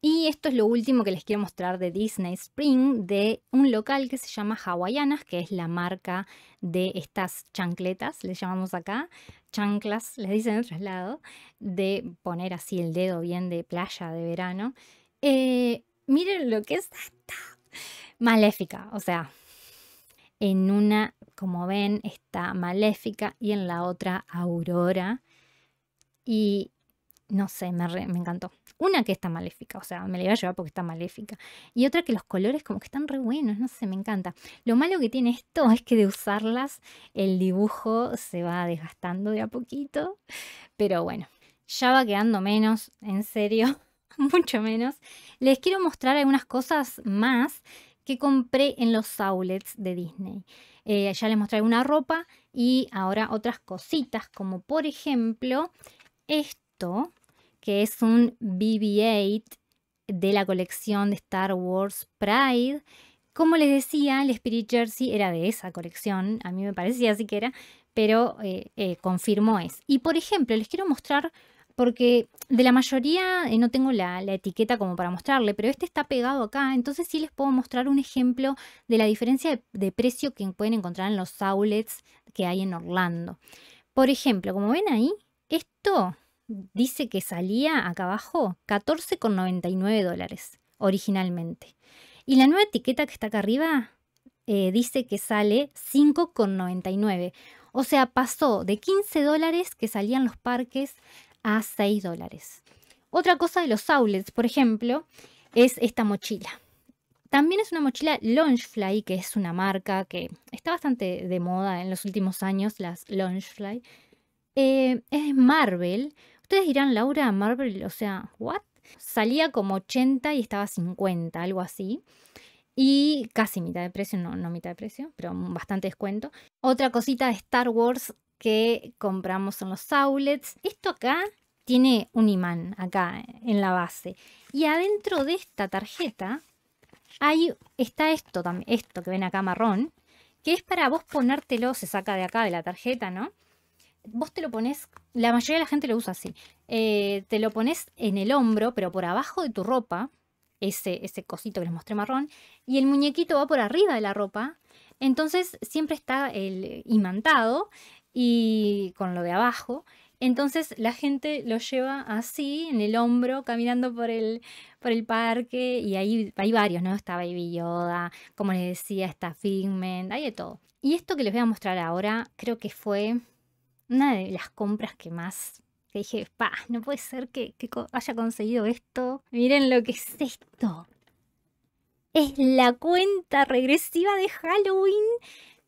Y esto es lo último que les quiero mostrar de Disney Spring, de un local que se llama Hawaiianas. que es la marca de estas chancletas, les llamamos acá, chanclas, les dicen en otros lados, de poner así el dedo bien de playa de verano. Eh, miren lo que es esta. Maléfica, o sea, en una, como ven, está Maléfica y en la otra Aurora y no sé, me, me encantó. Una que está maléfica, o sea, me la iba a llevar porque está maléfica. Y otra que los colores como que están re buenos, no sé, me encanta. Lo malo que tiene esto es que de usarlas el dibujo se va desgastando de a poquito. Pero bueno, ya va quedando menos, en serio, mucho menos. Les quiero mostrar algunas cosas más que compré en los outlets de Disney. Eh, ya les mostré una ropa y ahora otras cositas, como por ejemplo esto, que es un BB-8 de la colección de Star Wars Pride. Como les decía, el Spirit Jersey era de esa colección, a mí me parecía así que era, pero eh, eh, confirmó es. Y por ejemplo, les quiero mostrar, porque de la mayoría eh, no tengo la, etiqueta como para mostrarle, pero este está pegado acá, entonces sí les puedo mostrar un ejemplo de la diferencia de, de precio que pueden encontrar en los outlets que hay en Orlando. Por ejemplo, como ven ahí, esto dice que salía acá abajo 14,99 dólares originalmente. Y la nueva etiqueta que está acá arriba eh, dice que sale 5,99. O sea, pasó de 15 dólares que salían los parques a 6 dólares. Otra cosa de los outlets, por ejemplo, es esta mochila. También es una mochila Launchfly, que es una marca que está bastante de moda en los últimos años, las Launchfly. Eh, es Marvel, Ustedes dirán, Laura Marvel, o sea, ¿what? Salía como 80 y estaba 50, algo así. Y casi mitad de precio, no, mitad de precio, pero bastante descuento. Otra cosita de Star Wars que compramos en los outlets. Esto acá tiene un imán, acá en la base. Y adentro de esta tarjeta hay, está esto también, esto que ven acá marrón, que es para vos ponértelo, se saca de acá de la tarjeta, ¿no? vos te lo pones, la mayoría de la gente lo usa así, eh, te lo pones en el hombro, pero por abajo de tu ropa, ese, ese cosito que les mostré marrón, y el muñequito va por arriba de la ropa, entonces siempre está el eh, imantado y con lo de abajo. Entonces la gente lo lleva así, en el hombro, caminando por el, por el parque. Y ahí hay varios, ¿no? Está Baby Yoda, como les decía, está Figment, hay de todo. Y esto que les voy a mostrar ahora, creo que fue una de las compras que más que dije, pa, no puede ser que, haya conseguido esto. Miren lo que es esto. Es la cuenta regresiva de Halloween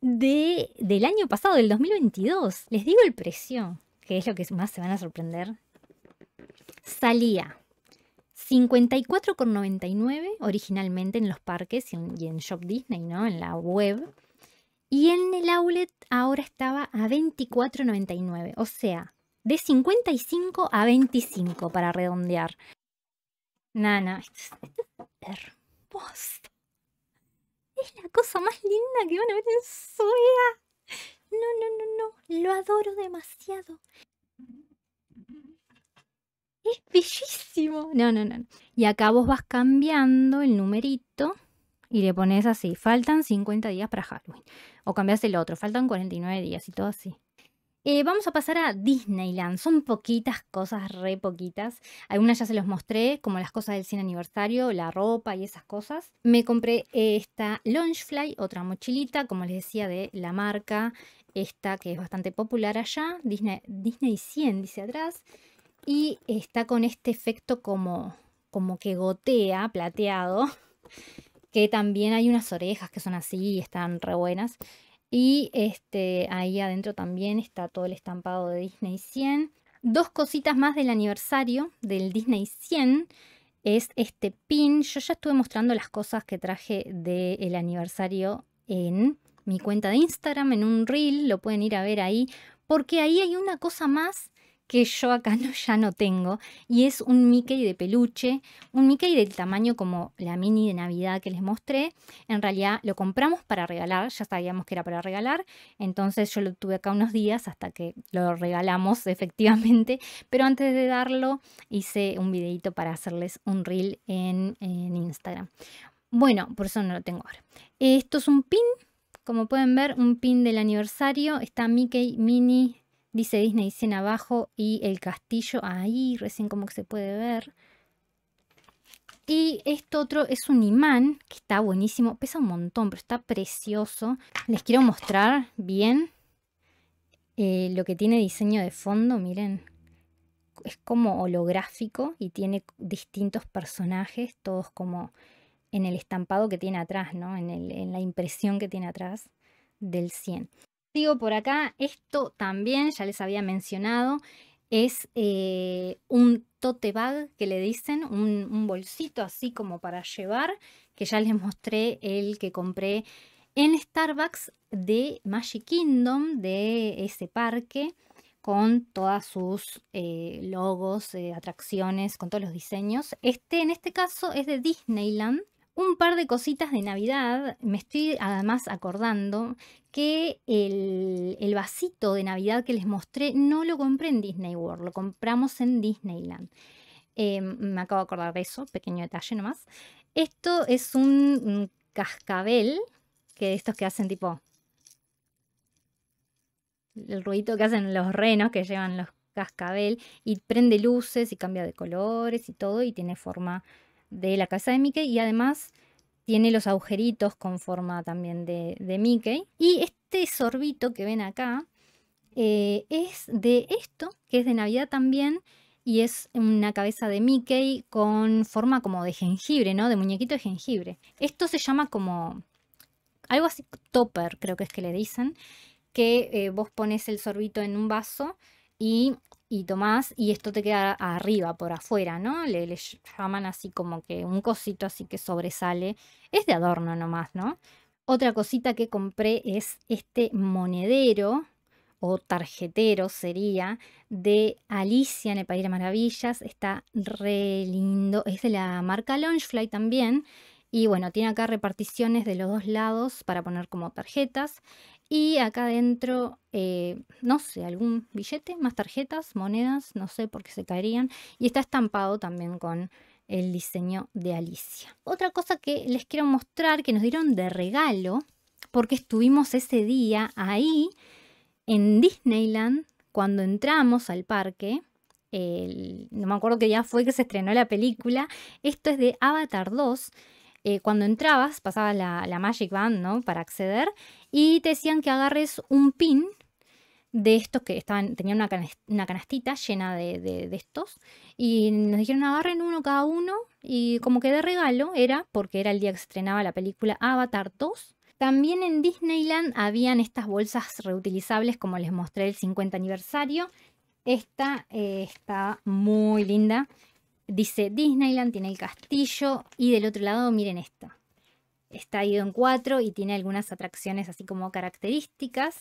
de, del año pasado, del 2022. Les digo el precio, que es lo que más se van a sorprender. Salía 54,99 originalmente en los parques y en Shop Disney, ¿no? En la web. Y en el outlet ahora estaba a 24.99, o sea, de 55 a 25 para redondear. Nana, esto es hermoso. Es la cosa más linda que van a ver en su No, no, no, no, lo adoro demasiado. Es bellísimo. No, no, no. Y acá vos vas cambiando el numerito y le pones así, faltan 50 días para Halloween o cambias el otro. Faltan 49 días y todo así. Eh, vamos a pasar a Disneyland. Son poquitas cosas, re poquitas. Algunas ya se los mostré, como las cosas del 100 aniversario, la ropa y esas cosas. Me compré eh, esta Launchfly, otra mochilita, como les decía, de la marca. Esta que es bastante popular allá, Disney, Disney 100, dice atrás. Y está con este efecto como, como que gotea, plateado. que también hay unas orejas que son así y están re buenas. Y este, ahí adentro también está todo el estampado de Disney 100. Dos cositas más del aniversario del Disney 100 es este pin. Yo ya estuve mostrando las cosas que traje del aniversario en mi cuenta de Instagram, en un reel, lo pueden ir a ver ahí, porque ahí hay una cosa más que yo acá no, ya no tengo. Y es un Mickey de peluche, un Mickey del tamaño como la mini de Navidad que les mostré. En realidad lo compramos para regalar, ya sabíamos que era para regalar. Entonces yo lo tuve acá unos días hasta que lo regalamos efectivamente. Pero antes de darlo hice un videito para hacerles un reel en, en Instagram. Bueno, por eso no lo tengo ahora. Esto es un pin. Como pueden ver, un pin del aniversario. Está Mickey Mini Dice Disney 100 abajo y el castillo ahí, recién como que se puede ver. Y esto otro es un imán que está buenísimo, pesa un montón, pero está precioso. Les quiero mostrar bien eh, lo que tiene diseño de fondo, miren. Es como holográfico y tiene distintos personajes, todos como en el estampado que tiene atrás, ¿no? En, en la impresión que tiene atrás del 100. Digo por acá, esto también, ya les había mencionado, es eh, un tote bag que le dicen, un, bolsito así como para llevar, que ya les mostré el que compré en Starbucks de Magic Kingdom, de ese parque, con todos sus eh, logos, eh, atracciones, con todos los diseños. Este en este caso es de Disneyland un par de cositas de Navidad. Me estoy además acordando que el, vasito de Navidad que les mostré no lo compré en Disney World, lo compramos en Disneyland. Eh, me acabo de acordar de eso, pequeño detalle nomás. Esto es un cascabel, que estos que hacen tipo... El ruido que hacen los renos que llevan los cascabel y prende luces y cambia de colores y todo y tiene forma de la casa de Mickey y además tiene los agujeritos con forma también de, Mickey. Y este sorbito que ven acá eh, es de esto, que es de Navidad también, y es una cabeza de Mickey con forma como de jengibre, ¿no? De muñequito de jengibre. Esto se llama como algo así topper, creo que es que le dicen, que eh, vos pones el sorbito en un vaso y y tomás y esto te queda arriba, por afuera, ¿no? Le, llaman así como que un cosito así que sobresale. Es de adorno nomás, ¿no? Otra cosita que compré es este monedero o tarjetero sería de Alicia en el País de Maravillas. Está re lindo. Es de la marca Loungefly también. Y bueno, tiene acá reparticiones de los dos lados para poner como tarjetas. Y acá adentro, eh, no sé, algún billete, más tarjetas, monedas, no sé por qué se caerían. Y está estampado también con el diseño de Alicia. Otra cosa que les quiero mostrar que nos dieron de regalo, porque estuvimos ese día ahí en Disneyland, cuando entramos al parque, no me acuerdo que día fue que se estrenó la película, esto es de Avatar 2 eh, cuando entrabas, pasaba la, Magic Band, Para acceder, y te decían que agarres un pin de estos que tenían una, canastita llena de, estos, y nos dijeron agarren uno cada uno, y como que de regalo era, porque era el día que se estrenaba la película Avatar 2. También en Disneyland habían estas bolsas reutilizables, como les mostré el 50 aniversario. Esta eh, está muy linda Dice Disneyland, tiene el castillo y del otro lado miren esta. Está ido en cuatro y tiene algunas atracciones así como características.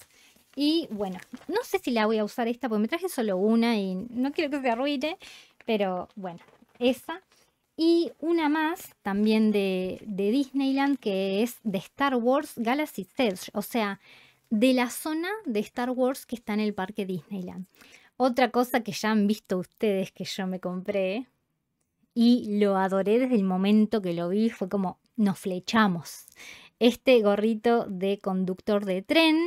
Y bueno, no sé si la voy a usar esta porque me traje solo una y no quiero que se arruine, pero bueno, esa. Y una más también de, Disneyland que es de Star Wars Galaxy Edge, o sea, de la zona de Star Wars que está en el parque Disneyland. Otra cosa que ya han visto ustedes que yo me compré, y lo adoré desde el momento que lo vi, fue como nos flechamos. Este gorrito de conductor de tren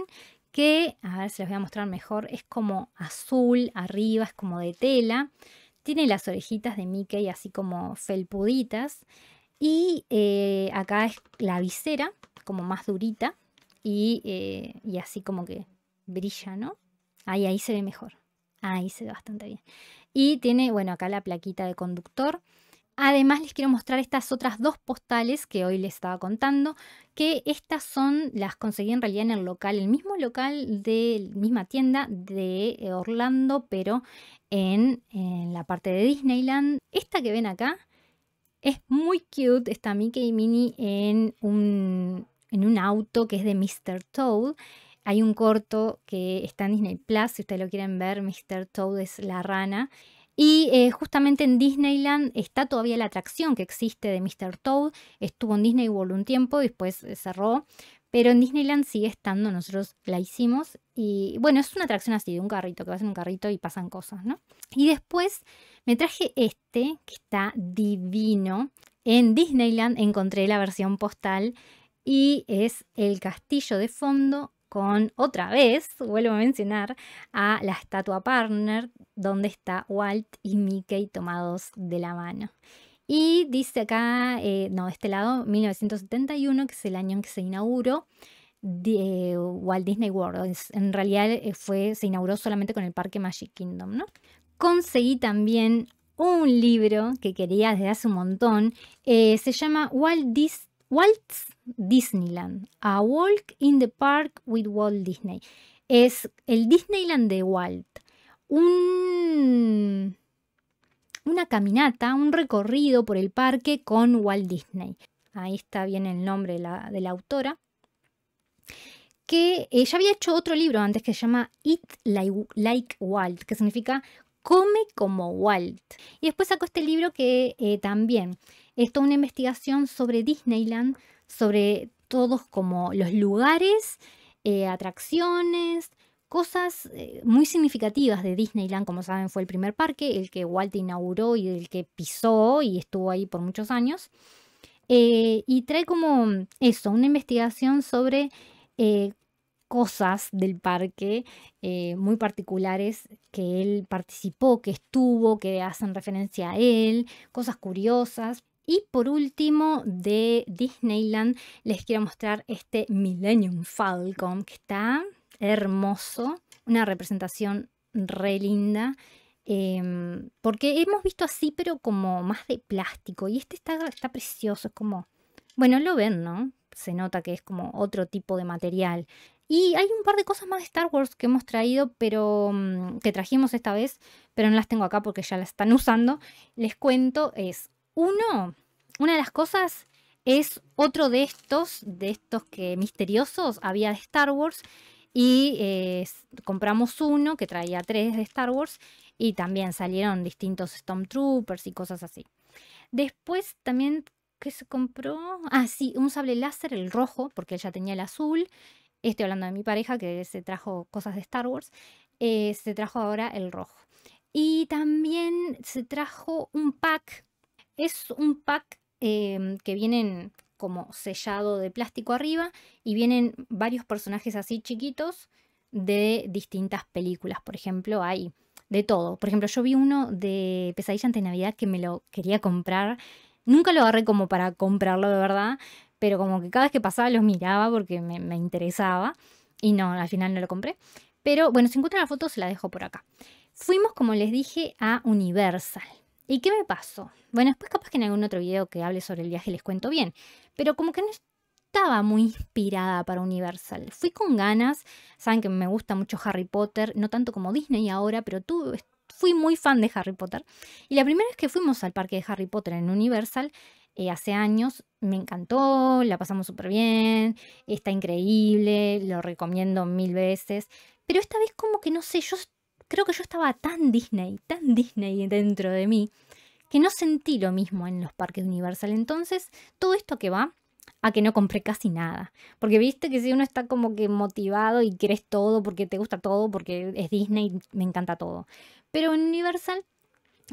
que, a ver si los voy a mostrar mejor, es como azul arriba, es como de tela. Tiene las orejitas de Mickey así como felpuditas. Y eh, acá es la visera, como más durita. Y, eh, y así como que brilla, ¿no? Ahí, ahí se ve mejor. Ahí se ve bastante bien. Y tiene, bueno, acá la plaquita de conductor. Además les quiero mostrar estas otras dos postales que hoy les estaba contando, que estas son, las conseguí en realidad en el local, el mismo local de misma tienda de Orlando, pero en, la parte de Disneyland. Esta que ven acá es muy cute, está Mickey y Minnie en un, en un auto que es de Mr. Toad. Hay un corto que está en Disney Plus, si ustedes lo quieren ver, Mr. Toad es la rana. Y eh, justamente en Disneyland está todavía la atracción que existe de Mr. Toad. Estuvo en Disney World un tiempo y después eh, cerró. Pero en Disneyland sigue estando, nosotros la hicimos. Y bueno, es una atracción así, de un carrito, que vas en un carrito y pasan cosas, ¿no? Y después me traje este, que está divino. En Disneyland encontré la versión postal y es el castillo de fondo con otra vez, vuelvo a mencionar, a la estatua partner donde está Walt y Mickey tomados de la mano. Y dice acá, eh, no, de este lado, 1971, que es el año en que se inauguró Walt Disney World. En realidad eh, fue, se inauguró solamente con el parque Magic Kingdom, ¿no? Conseguí también un libro que quería desde hace un montón. Eh, se llama Walt Disney Walt Disneyland, A Walk in the Park with Walt Disney. Es el Disneyland de Walt. una caminata, un recorrido por el parque con Walt Disney. Ahí está bien el nombre de la, autora. Que ella eh, había hecho otro libro antes que se llama Eat like, Walt, que significa Come como Walt. Y después sacó este libro que eh, también es una investigación sobre Disneyland, sobre todos como los lugares, eh, atracciones, cosas eh, muy significativas de Disneyland. Como saben, fue el primer parque, el que Walt inauguró y el que pisó y estuvo ahí por muchos años. Eh, y trae como eso, una investigación sobre cosas del parque muy particulares que él participó, que estuvo, que hacen referencia a él, cosas curiosas. Y por último, de Disneyland, les quiero mostrar este Millennium Falcon, que está hermoso, una representación re linda. Em, porque hemos visto así, pero como más de plástico. Y este está, está precioso, es como... Bueno, lo ven, ¿no? Se nota que es como otro tipo de material. Y hay un par de cosas más de Star Wars que hemos traído, pero mm, que trajimos esta vez, pero no las tengo acá porque ya las están usando. Les cuento, es uno, una de las cosas es otro de estos, de estos que misteriosos había de Star Wars y eh, compramos uno que traía tres de Star Wars y también salieron distintos Stormtroopers y cosas así. Después también, ¿qué se compró? Ah, sí, un sable láser, el rojo, porque ella ya tenía el azul. Estoy hablando de mi pareja que se trajo cosas de Star Wars. Eh, se trajo ahora el rojo. Y también se trajo un pack es un pack em, que vienen como sellado de plástico arriba y vienen varios personajes así chiquitos de distintas películas. Por ejemplo, hay de todo. Por ejemplo, yo vi uno de Pesadilla ante Navidad que me lo quería comprar. Nunca lo agarré como para comprarlo de verdad, pero como que cada vez que pasaba los miraba porque me, me interesaba y no, al final no lo compré. Pero bueno, si encuentran la foto se la dejo por acá. Fuimos, como les dije, a Universal. ¿Y qué me pasó? Bueno, después capaz que en algún otro video que hable sobre el viaje les cuento bien, pero como que no estaba muy inspirada para Universal. Fui con ganas, saben que me gusta mucho Harry Potter, no tanto como Disney ahora, pero tú fui muy fan de Harry Potter. Y la primera vez que fuimos al parque de Harry Potter en Universal, eh, hace años, me encantó, la pasamos súper bien, está increíble, lo recomiendo mil veces. Pero esta vez como que no sé, yo creo que yo estaba tan Disney, tan Disney dentro de mí, que no sentí lo mismo en los parques Universal. Entonces, todo esto que va a que no compré casi nada. Porque viste que si uno está como que motivado y crees todo, porque te gusta todo, porque es Disney, me encanta todo. Pero en Universal,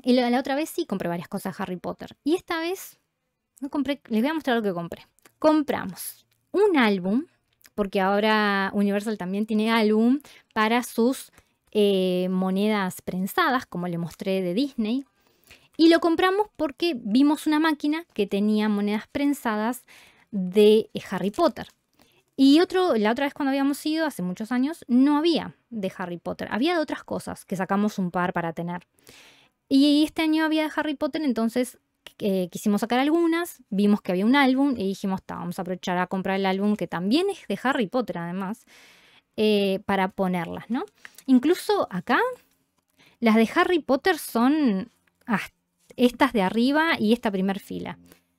y la, otra vez sí compré varias cosas de Harry Potter. Y esta vez, no compré, les voy a mostrar lo que compré. Compramos un álbum, porque ahora Universal también tiene álbum para sus eh, monedas prensadas, como le mostré de Disney. Y lo compramos porque vimos una máquina que tenía monedas prensadas de eh, Harry Potter. Y otro, la otra vez cuando habíamos ido, hace muchos años, no había de Harry Potter, había de otras cosas que sacamos un par para tener. Y este año había de Harry Potter, entonces eh, quisimos sacar algunas, vimos que había un álbum y dijimos, vamos a aprovechar a comprar el álbum que también es de Harry Potter además. Eh, para ponerlas, ¿no? Incluso acá, las de Harry Potter son estas de arriba y esta primer fila.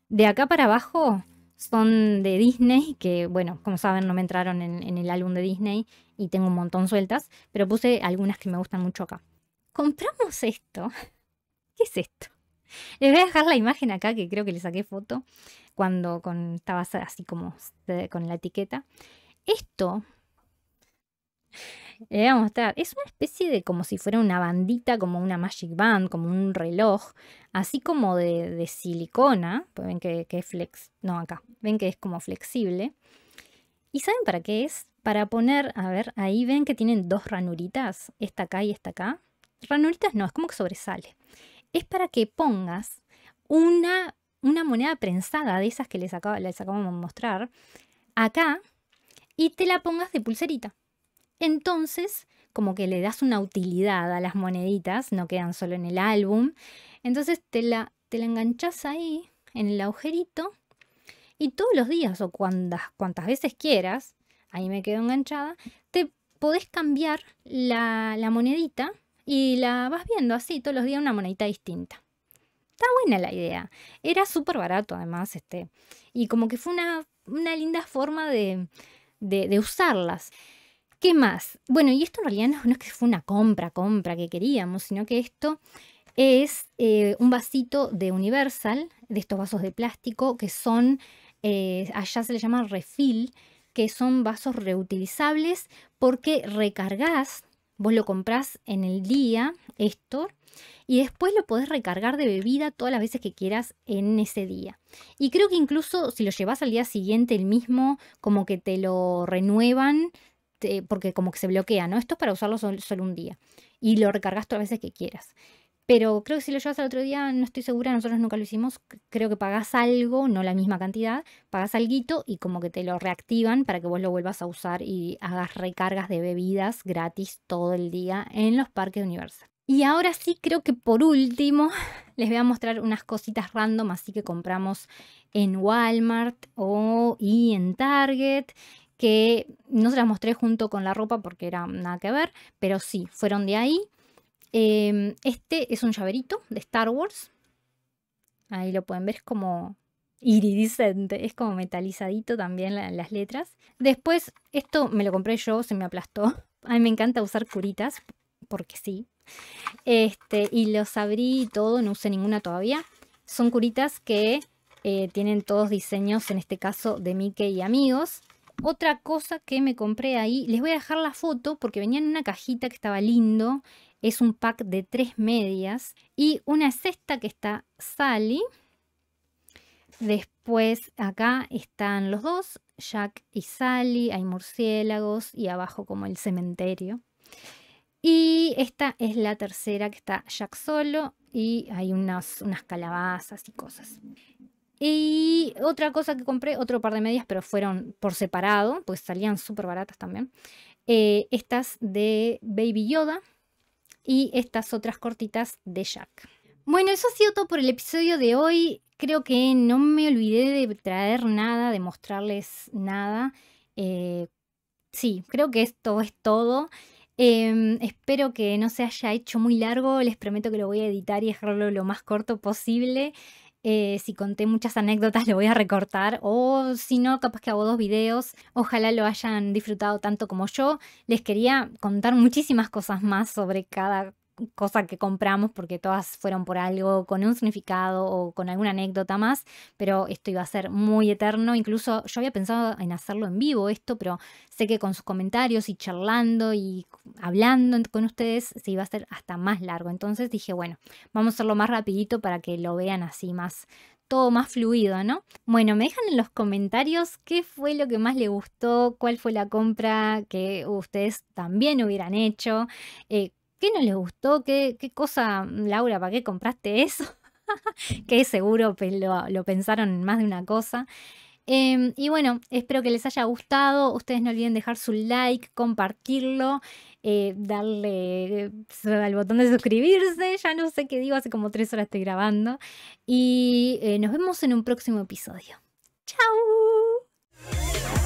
De acá para abajo son de Disney, que bueno, como saben no me entraron en, el álbum de Disney y tengo un montón sueltas, pero puse algunas que me gustan mucho acá. Compramos esto. ¿Qué es esto? Les voy a dejar la imagen acá que creo que le saqué foto cuando estaba así como eh, con la etiqueta. Esto le eh, voy a mostrar. Es una especie de como si fuera una bandita, como una Magic Band, como un reloj, así como de, silicona. Pues ven que, es flex. No, acá. Ven que es como flexible. ¿Y saben para qué es? Para poner, a ver, ahí ven que tienen dos ranuritas, esta acá y esta acá. Ranuritas no, es como que sobresale. Es para que pongas una, una moneda prensada de esas que les, acabo, les acabamos de mostrar acá y te la pongas de pulserita. Entonces, como que le das una utilidad a las moneditas, no quedan solo en el álbum. Entonces te la, te la enganchas ahí, en el agujerito, y todos los días o cuantas, veces quieras, ahí me quedo enganchada, te podés cambiar la, la monedita y la vas viendo así todos los días una monedita distinta. Está buena la idea. Era súper barato además, este. Y como que fue una, linda forma de, de usarlas. ¿Qué más? Bueno, y esto en realidad no, es que fue una compra, compra que queríamos, sino que esto es eh, un vasito de Universal, de estos vasos de plástico que son, eh, allá se le llama refill, que son vasos reutilizables porque recargás, vos lo comprás en el día, esto, y después lo podés recargar de bebida todas las veces que quieras en ese día. Y creo que incluso si lo llevas al día siguiente el mismo, como que te lo renuevan, este, porque como que se bloquea, ¿no? Esto es para usarlo solo un día y lo recargas todas las veces que quieras. Pero creo que si lo llevas al otro día, no estoy segura, nosotros nunca lo hicimos, creo que pagas algo, no la misma cantidad, Pagas algo y como que te lo reactivan para que vos lo vuelvas a usar y hagas recargas de bebidas gratis todo el día en los parques de Universal. Y ahora sí creo que por último les voy a mostrar unas cositas random así que compramos en Walmart o y en Target que no se las mostré junto con la ropa porque era nada que ver, pero sí, fueron de ahí. Em, este es un llaverito de Star Wars. Ahí lo pueden ver, es como iridiscente, es como metalizadito también las letras. Después, esto me lo compré yo, se me aplastó. A mí me encanta usar curitas, porque sí. Este, y los abrí todo, no usé ninguna todavía. Son curitas que eh, tienen todos diseños, en este caso de Mickey y amigos. Otra cosa que me compré ahí, les voy a dejar la foto porque venía en una cajita que estaba lindo. Es un pack de tres medias y una es esta que está Sally. Después acá están los dos, Jack y Sally, hay murciélagos y abajo como el cementerio. Y esta es la tercera que está Jack solo y hay unas calabazas y cosas. Y otra cosa que compré, otro par de medias, pero fueron por separado, pues salían súper baratas también. Eh, estas de Baby Yoda y estas otras cortitas de Jack. Bueno, eso ha sido todo por el episodio de hoy. Creo que no me olvidé de traer nada, de mostrarles nada. Eh, sí, creo que esto es todo. Em, espero que no se haya hecho muy largo, les prometo que lo voy a editar y dejarlo lo más corto posible. Eh, si conté muchas anécdotas, lo voy a recortar. O si no, capaz que hago dos videos. Ojalá lo hayan disfrutado tanto como yo. Les quería contar muchísimas cosas más sobre cada cosa que compramos porque todas fueron por algo, con un significado o con alguna anécdota más, pero esto iba a ser muy eterno. Incluso yo había pensado en hacerlo en vivo esto, pero sé que con sus comentarios y charlando y hablando con ustedes se iba a hacer hasta más largo. Entonces dije, bueno, vamos a hacerlo más rapidito para que lo vean así más todo más fluido, ¿no? Bueno, me dejan en los comentarios qué fue lo que más le gustó, cuál fue la compra que ustedes también hubieran hecho, eh, ¿Qué no les gustó? ¿Qué, cosa, mm, Laura, para qué compraste eso? que seguro pues, lo, lo pensaron más de una cosa. Em, y bueno, espero que les haya gustado. Ustedes no olviden dejar su like, compartirlo, eh, darle eh, al botón de suscribirse. Ya no sé qué digo, hace como tres horas estoy grabando. Y eh, nos vemos en un próximo episodio. ¡Chao!